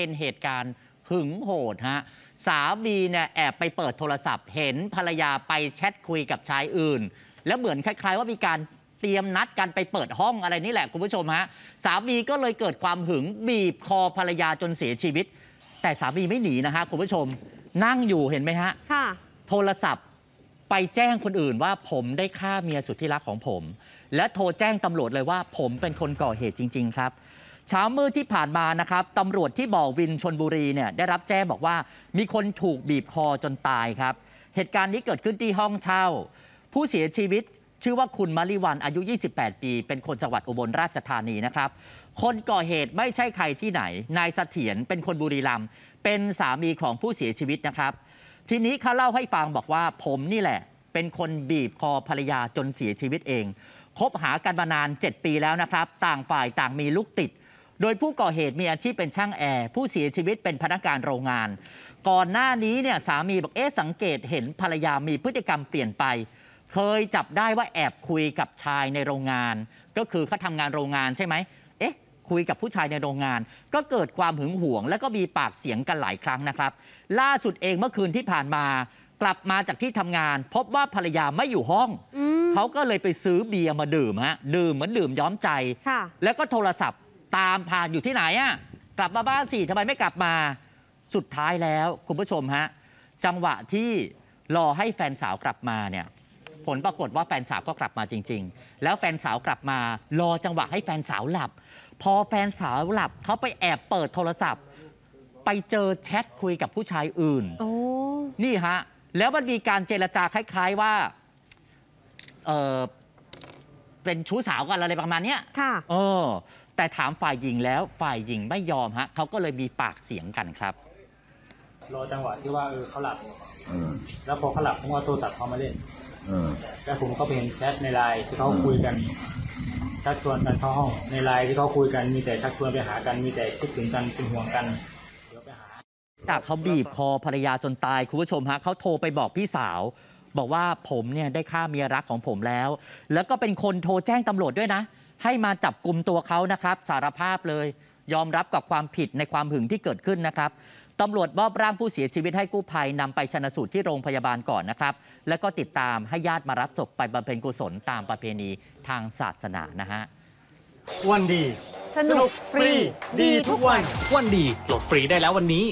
เป็นเหตุการณ์หึงโหด ฮะ สามี เนี่ย แอบไปเปิดโทรศัพท์ เห็นภรรยาไปแชทคุยกับชายอื่น แล้วเหมือนคล้ายๆว่ามีการเตรียมนัดกันไปเปิดห้องอะไรนี่แหละ คุณผู้ชมฮะ สามีก็เลยเกิดความหึงบีบคอภรรยาจนเสียชีวิต แต่สามีไม่หนีนะฮะ คุณผู้ชมนั่งอยู่เห็นไหมฮะค่ะโทรศัพท์ไปแจ้งคนอื่นว่าผมได้ฆ่าเมียสุดที่รักของผม และโทรแจ้งตำรวจเลยว่าผมเป็นคนก่อเหตุจริง ๆ ครับเช้ามืดที่ผ่านมานะครับตำรวจที่บ่อวินชนบุรีเนี่ยได้รับแจ้งบอกว่ามีคนถูกบีบคอจนตายครับเหตุการณ์นี้เกิดขึ้นที่ห้องเช่า ผู้เสียชีวิตชื่อว่าคุณมาริวันอายุ 28 ปี เป็นคนจังหวัดอุบลราชธานีนะครับคนก่อเหตุไม่ใช่ใครที่ไหน นายเสถียรเป็นคนบุรีรัมย์เป็นสามีของผู้เสียชีวิตนะครับ ทีนี้เขาเล่าให้ฟังบอกว่าผมนี่แหละ เป็นคนบีบคอภรรยาจนเสียชีวิตเองคบหากันมานาน7ปีแล้วนะครับต่างฝ่ายต่างมีลูกติดโดยผู้ก่อเหตุมีอาชีพเป็นช่างแอร์ผู้เสียชีวิตเป็นพนักงานโรงงาน ก่อนหน้านี้เนี่ยสามีบอกเอ๊ะสังเกตเห็นภรรยามีพฤติกรรมเปลี่ยนไป เคยจับได้ว่าแอบคุยกับชายในโรงงาน ก็คือเขาทำงานโรงงานใช่ไหมเอ๊ะ คุยกับผู้ชายในโรงงาน ก็เกิดความหึงหวง และก็มีปากเสียงกันหลายครั้งนะครับ ล่าสุดเองเมื่อคืนที่ผ่านมา กลับมาจากที่ทำงาน พบว่าภรรยาไม่อยู่ห้อง เขาก็เลยไปซื้อเบียร์มาดื่มฮะดื่มเหมือนดื่มย้อมใจแล้วก็โทรศัพท์ตามผ่านอยู่ที่ไหนอะกลับมาบ้านสิทำไมไม่กลับมา สุดท้ายแล้ว คุณผู้ชมฮะจังหวะที่รอให้แฟนสาวกลับมาเนี่ยผลปรากฏว่าแฟนสาวก็กลับมาจริง ๆ แล้วแฟนสาวกลับมารอจังหวะให้แฟนสาวหลับ พอแฟนสาวหลับเขาไปแอบเปิดโทรศัพท์ ไปเจอแชทคุยกับผู้ชายอื่นนี่ฮะแล้วมันมีการเจรจาคล้าย ๆว่าเออเป็นชู้สาวกันอะไรประมาณเนี้ยค่ะเออแต่ถามฝ่ายหญิงแล้วฝ่ายหญิงไม่ยอมฮะ เขาก็เลยมีปากเสียงกันครับรอจังหวะที่ว่าเออเขาหลับแล้วพอเขาหลับผมก็โทรศัพท์เขามาเล่นแล้วผมก็ไปเห็นแชทในไลน์ที่เขาคุยกันชักชวนกันเข้าห้องในไลน์ที่เขาคุยกันมีแต่ชักชวนไปหากันมีแต่คิดถึงกันเป็นห่วงกันเดี๋ยวไปหาจากเขาบีบคอ ภรรยาจนตาย คุณผู้ชมฮะเขาโทรไปบอกพี่สาว บอกว่าผมเนี่ยได้ฆ่าเมียรักของผมแล้ว แล้วก็เป็นคนโทรแจ้งตำรวจด้วยนะให้มาจับกลุ่มตัวเขานะครับ สารภาพเลย ยอมรับกับความผิดในความหึงที่เกิดขึ้นนะครับตำรวจมอบร่างผู้เสียชีวิตให้กู้ภัยนำไปชนะสูตรที่โรงพยาบาลก่อนนะครับ แล้วก็ติดตามให้ญาติมารับศพไปบำเพ็ญกุศลตามประเพณีทางศาสนานะฮะวันดี สนุกฟรี ดีทุกวัน วันดีโหลดฟรีได้แล้ววันนี้